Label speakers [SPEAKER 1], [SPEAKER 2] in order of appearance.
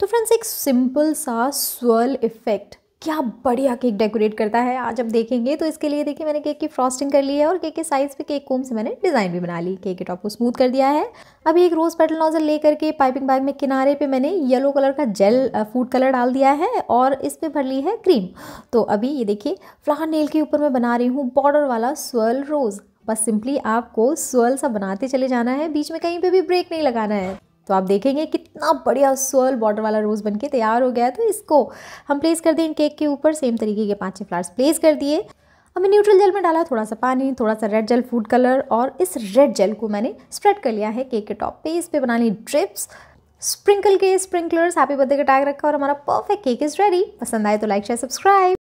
[SPEAKER 1] तो फ्रेंड्स एक सिंपल सा स्वर्ल इफेक्ट क्या बढ़िया केक डेकोरेट करता है आज अब देखेंगे तो इसके लिए देखिए मैंने केक की फ्रॉस्टिंग कर ली है और केक के साइज़ पे केक कोम से मैंने डिज़ाइन भी बना ली केक के टॉप को स्मूथ कर दिया है अभी एक रोज़ पेटल नोजल ले करके पाइपिंग बैग में किनारे पे मैंने येलो कलर का जेल फूड कलर डाल दिया है और इस पर भर ली है क्रीम तो अभी ये देखिए फ्लावर नेल के ऊपर मैं बना रही हूँ बॉर्डर वाला स्वर्ल रोज़ बस सिंपली आपको स्वर्ल सा बनाते चले जाना है बीच में कहीं पर भी ब्रेक नहीं लगाना है तो आप देखेंगे कितना बढ़िया स्वर्ल बॉर्डर वाला रोज़ बनके तैयार हो गया है तो इसको हम प्लेस कर दें केक के ऊपर सेम तरीके के छह फ्लावर्स प्लेस कर दिए अब मैं न्यूट्रल जेल में डाला थोड़ा सा पानी थोड़ा सा रेड जेल फूड कलर और इस रेड जेल को मैंने स्प्रेड कर लिया है केक के टॉप पे इस पे बना ली ड्रिप्स स्प्रिंकल के स्प्रिंकलर्स हैप्पी बर्थडे का टैग रखा और हमारा परफेक्ट केक इज़ रेडी पसंद आए तो लाइक शेयर सब्सक्राइब